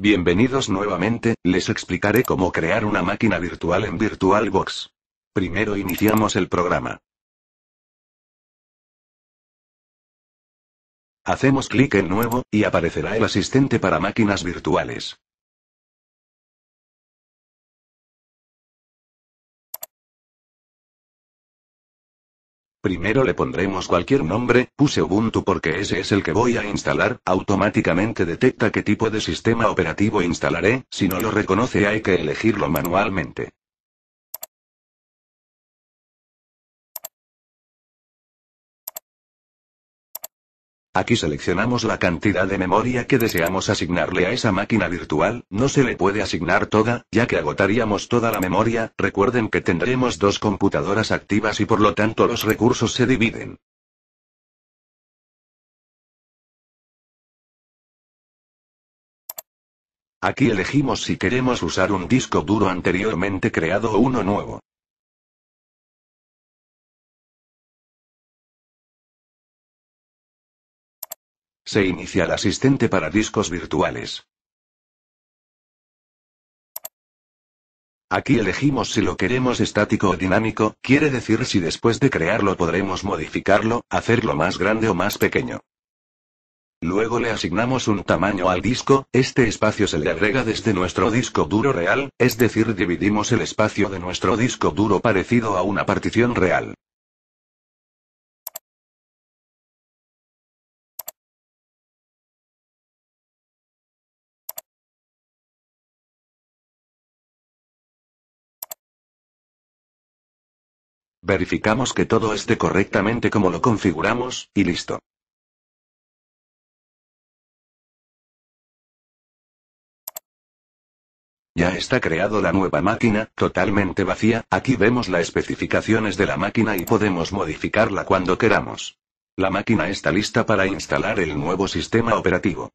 Bienvenidos nuevamente, les explicaré cómo crear una máquina virtual en VirtualBox. Primero iniciamos el programa. Hacemos clic en Nuevo, y aparecerá el asistente para máquinas virtuales. Primero le pondremos cualquier nombre, puse Ubuntu porque ese es el que voy a instalar, automáticamente detecta qué tipo de sistema operativo instalaré, si no lo reconoce hay que elegirlo manualmente. Aquí seleccionamos la cantidad de memoria que deseamos asignarle a esa máquina virtual, no se le puede asignar toda, ya que agotaríamos toda la memoria, recuerden que tendremos dos computadoras activas y por lo tanto los recursos se dividen. Aquí elegimos si queremos usar un disco duro anteriormente creado o uno nuevo. Se inicia el asistente para discos virtuales. Aquí elegimos si lo queremos estático o dinámico, quiere decir si después de crearlo podremos modificarlo, hacerlo más grande o más pequeño. Luego le asignamos un tamaño al disco, este espacio se le agrega desde nuestro disco duro real, es decir, dividimos el espacio de nuestro disco duro parecido a una partición real. verificamos que todo esté correctamente como lo configuramos, y listo. Ya está creado la nueva máquina, totalmente vacía, aquí vemos las especificaciones de la máquina y podemos modificarla cuando queramos. La máquina está lista para instalar el nuevo sistema operativo.